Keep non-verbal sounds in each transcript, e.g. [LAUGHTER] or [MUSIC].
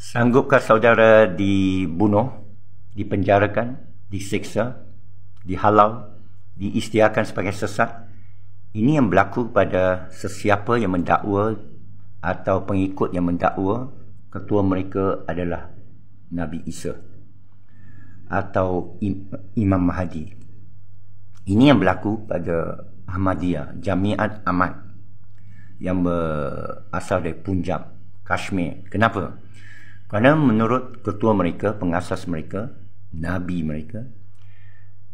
Sanggupkah saudara dibunuh, dipenjarakan, disiksa, dihalau, diistiarkan sebagai sesat? Ini yang berlaku pada sesiapa yang mendakwa atau pengikut yang mendakwa ketua mereka adalah Nabi Isa atau Imam Mahdi. Ini yang berlaku pada Ahmadiyah, Jamiat Ahmad yang berasal dari Punjab, Kashmir. Kenapa? Kenapa? Karena menurut ketua mereka, pengasas mereka, nabi mereka,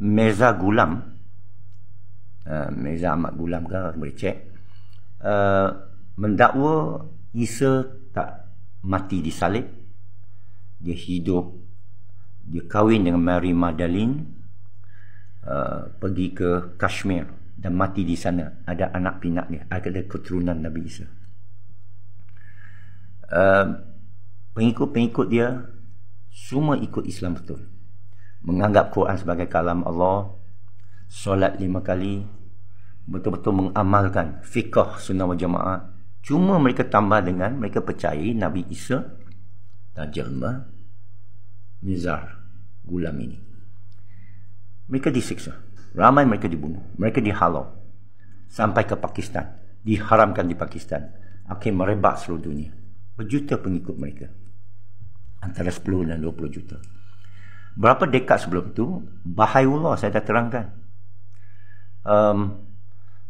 Meza Gulam, uh, eh, Meza Amat Gulam kalau boleh cek, uh, eh, mendakwa Isa tak mati di salib. Dia hidup, dia kahwin dengan Mary Magdalene, uh, pergi ke Kashmir dan mati di sana. Ada anak pinak dia, ada keturunan Nabi Isa. Uh, pengikut-pengikut dia semua ikut Islam betul menganggap Quran sebagai kalam Allah solat lima kali betul-betul mengamalkan fiqah sunnah wal jamaah cuma mereka tambah dengan mereka percaya Nabi Isa dan jelma Nizar gulam ini mereka disiksa ramai mereka dibunuh mereka dihalau sampai ke Pakistan diharamkan di Pakistan akhir merebak seluruh dunia berjuta pengikut mereka antara 10 dan 20 juta. Berapa dekad sebelum tu, Bahaiullah saya dah terangkan. Um,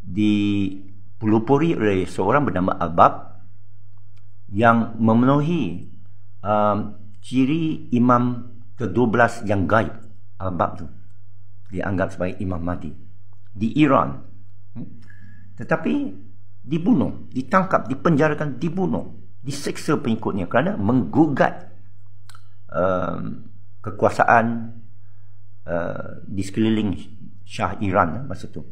dipelupuri oleh seorang bernama Abab yang memenuhi um, ciri imam ke-12 yang gaib Abab bab tu dianggap sebagai imam mati di Iran hmm? tetapi dibunuh, ditangkap, dipenjarakan, dibunuh, diseksa pengikutnya kerana menggugat Um, kekuasaan uh, di sekeliling Shah Iran masa tu.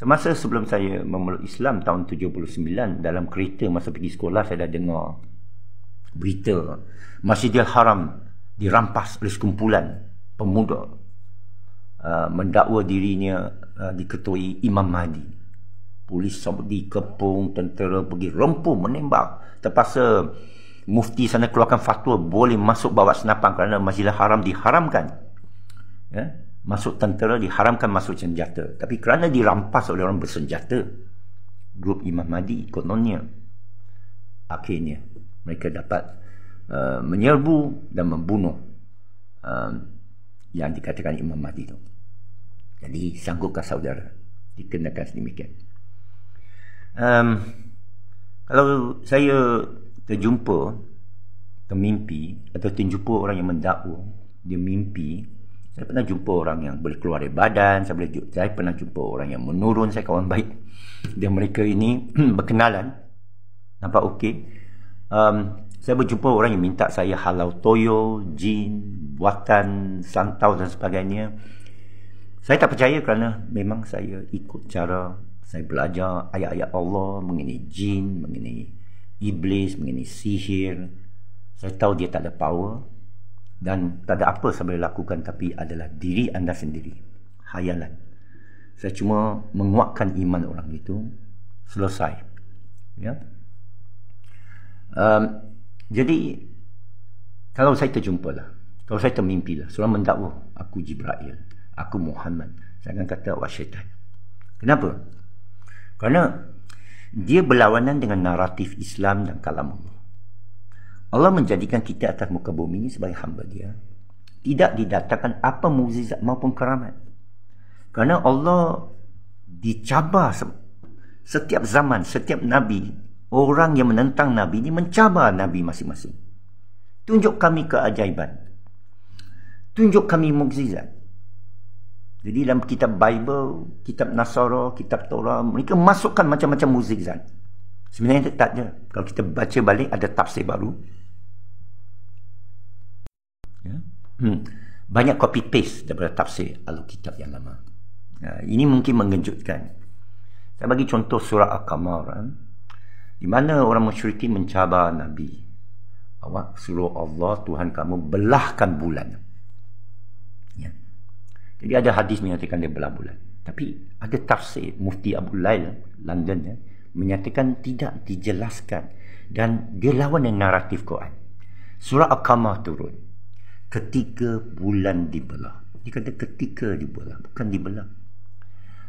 Semasa sebelum saya memeluk Islam tahun 79 dalam kereta masa pergi sekolah saya dah dengar berita Masjidil Haram dirampas oleh sekumpulan pemuda uh, mendakwa dirinya uh, diketuai Imam Mahdi. Polis Saudi kepung tentera pergi rompu menembak terpaksa mufti sana keluarkan fatwa boleh masuk bawa senapang kerana masjidil haram diharamkan ya? masuk tentera diharamkan masuk senjata tapi kerana dirampas oleh orang bersenjata grup Imam Mahdi kononnya akhirnya mereka dapat uh, menyerbu dan membunuh uh, yang dikatakan Imam Mahdi itu jadi sanggupkah saudara dikenakan sedemikian um, kalau saya terjumpa kemimpi atau terjumpa orang yang mendakwa dia mimpi saya pernah jumpa orang yang boleh keluar dari badan saya, boleh, saya pernah jumpa orang yang menurun saya kawan baik dan mereka ini [CLEARS THROAT] berkenalan nampak okey um, saya berjumpa orang yang minta saya halau toyo, jin, buatan, santau dan sebagainya. Saya tak percaya kerana memang saya ikut cara saya belajar ayat-ayat Allah mengenai jin, mengenai iblis, mengenai sihir. Saya tahu dia tak ada power dan tak ada apa saya boleh lakukan tapi adalah diri anda sendiri. Hayalan. Saya cuma menguatkan iman orang itu. Selesai. Ya. Um, jadi, kalau saya terjumpa lah, kalau saya termimpi lah, seorang mendakwa, aku Jibrail, aku Muhammad, saya akan kata, wah syaitan. Kenapa? Kerana dia berlawanan dengan naratif Islam dan kalam Allah. Allah menjadikan kita atas muka bumi ini sebagai hamba dia. Tidak didatangkan apa mukjizat maupun keramat. Kerana Allah dicabar setiap zaman, setiap Nabi. Orang yang menentang Nabi ini mencabar Nabi masing-masing. Tunjuk kami keajaiban. Tunjuk kami mukjizat. Jadi dalam kitab Bible, kitab Nasara, kitab Torah, mereka masukkan macam-macam muzik Zan. Sebenarnya tak je. Kalau kita baca balik ada tafsir baru. Ya. Hmm. Banyak copy paste daripada tafsir Alkitab yang lama. Ya. ini mungkin mengejutkan. Saya bagi contoh surah Al-Qamar. Eh? Di mana orang musyrikin mencabar Nabi. Awak suruh Allah Tuhan kamu belahkan bulan. Jadi ada hadis menyatakan dia belah bulan. Tapi ada tafsir Mufti Abu Lail London ya, menyatakan tidak dijelaskan dan dia lawan dengan naratif Quran. Surah Al-Qamah turun ketika bulan dibelah. Dia kata ketika dibelah, bukan dibelah.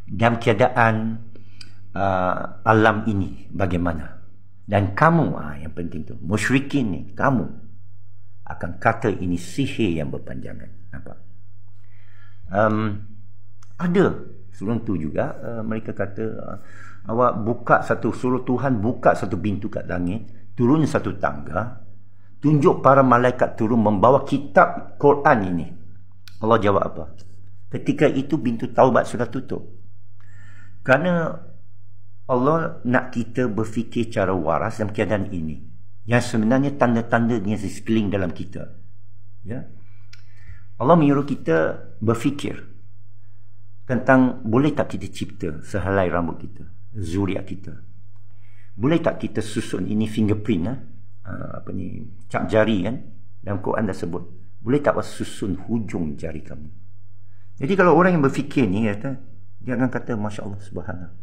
Dalam keadaan uh, alam ini bagaimana? Dan kamu ah yang penting tu, musyrikin ni, kamu akan kata ini sihir yang berpanjangan. Nampak? um, ada sebelum tu juga uh, mereka kata uh, awak buka satu suruh Tuhan buka satu pintu kat langit turun satu tangga tunjuk para malaikat turun membawa kitab Quran ini Allah jawab apa ketika itu pintu taubat sudah tutup kerana Allah nak kita berfikir cara waras dalam keadaan ini yang sebenarnya tanda-tanda yang sekeliling dalam kita ya Allah menyuruh kita berfikir tentang boleh tak kita cipta sehelai rambut kita, zuriat kita. Boleh tak kita susun ini fingerprint ah, ah apa ni cap jari kan dalam Quran dah sebut. Boleh tak kita susun hujung jari kamu? Jadi kalau orang yang berfikir ni ya, kata dia akan kata masya-Allah subhanallah.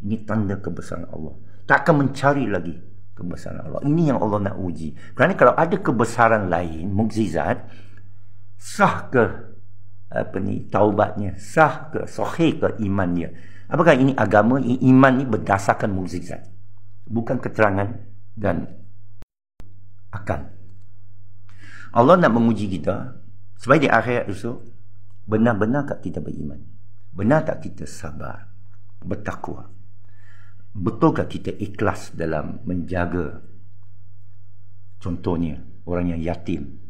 Ini tanda kebesaran Allah. Tak akan mencari lagi kebesaran Allah. Ini yang Allah nak uji. Kerana kalau ada kebesaran lain, mukjizat, sah ke apa ni taubatnya sah ke sahih ke imannya apakah ini agama ini iman ini berdasarkan mukjizat bukan keterangan dan akan Allah nak menguji kita supaya di akhirat itu benar-benar tak kita beriman benar tak kita sabar bertakwa betulkah kita ikhlas dalam menjaga contohnya orang yang yatim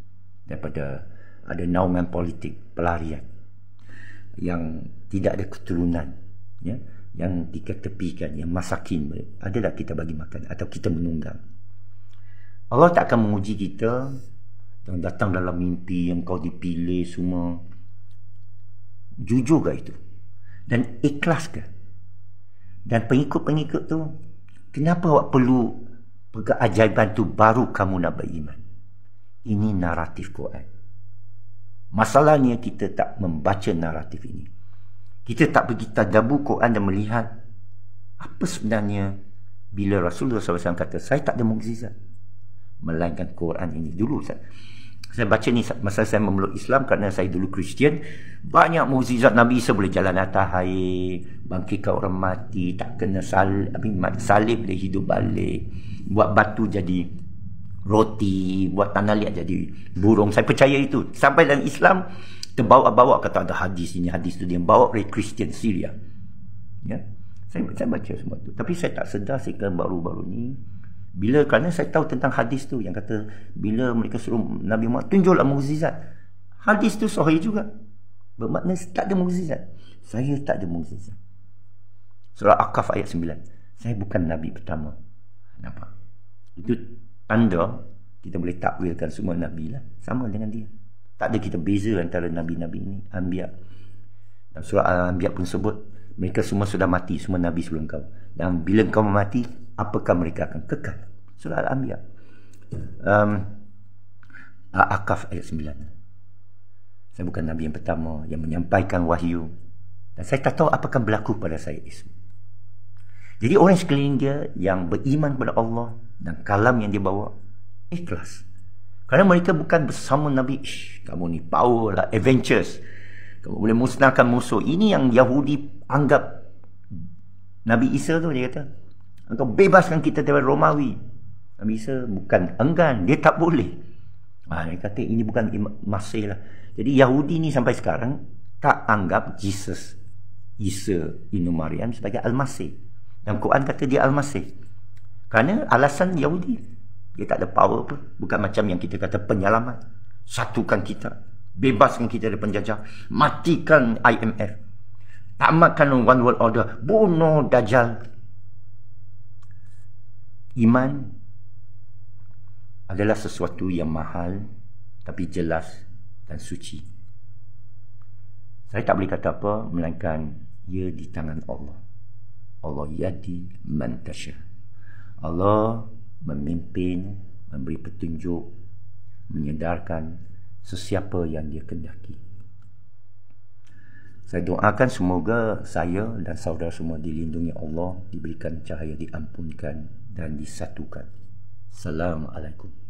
daripada ada naungan politik pelarian yang tidak ada keturunan ya yang diketepikan yang masakin adalah kita bagi makan atau kita menunggang Allah tak akan menguji kita yang datang dalam mimpi yang kau dipilih semua jujur ke itu dan ikhlas ke dan pengikut-pengikut tu kenapa awak perlu keajaiban tu baru kamu nak beriman ini naratif Quran Masalahnya kita tak membaca naratif ini. Kita tak pergi tadabur Quran dan melihat apa sebenarnya bila Rasulullah SAW kata saya tak ada mukjizat melainkan Quran ini dulu saya, saya baca ni masa saya memeluk Islam kerana saya dulu Kristian banyak mukjizat Nabi Isa boleh jalan atas air bangkitkan orang mati tak kena salib, salib boleh hidup balik buat batu jadi roti, buat tanah liat jadi burung. Saya percaya itu. Sampai dalam Islam, terbawa-bawa kata ada hadis ini, hadis itu dia bawa dari Christian Syria. Ya? Saya, saya baca semua itu. Tapi saya tak sedar sehingga baru-baru ini. Bila, kerana saya tahu tentang hadis tu yang kata, bila mereka suruh Nabi Muhammad, tunjuklah mukjizat. Hadis tu sahih juga. Bermakna tak ada mukjizat. Saya tak ada mukjizat. Surah Akaf ayat 9. Saya bukan Nabi pertama. Nampak? Itu anda kita boleh takwilkan semua nabi lah sama dengan dia tak ada kita beza antara nabi-nabi ini anbiya dan surah al-anbiya pun sebut mereka semua sudah mati semua nabi sebelum kau dan bila kau mati apakah mereka akan kekal surah al-anbiya um, Al-Aqaf ayat 9 Saya bukan Nabi yang pertama Yang menyampaikan wahyu Dan saya tak tahu apa akan berlaku pada saya Ismail. Jadi orang sekeliling dia Yang beriman kepada Allah dan kalam yang dibawa ikhlas kerana mereka bukan bersama Nabi Ish, kamu ni power lah adventures kamu boleh musnahkan musuh ini yang Yahudi anggap Nabi Isa tu dia kata engkau bebaskan kita daripada Romawi Nabi Isa bukan enggan dia tak boleh ha, dia kata ini bukan masih lah jadi Yahudi ni sampai sekarang tak anggap Jesus Isa Inu Maryam sebagai Al-Masih dan Quran kata dia Al-Masih kerana alasan Yahudi Dia tak ada power pun Bukan macam yang kita kata penyelamat Satukan kita Bebaskan kita dari penjajah Matikan IMF makan One World Order Bunuh Dajjal Iman Adalah sesuatu yang mahal Tapi jelas dan suci Saya tak boleh kata apa Melainkan ia di tangan Allah Allah yadi mantasyah Allah memimpin, memberi petunjuk, menyedarkan sesiapa yang dia kendaki. Saya doakan semoga saya dan saudara semua dilindungi Allah, diberikan cahaya, diampunkan dan disatukan. Assalamualaikum.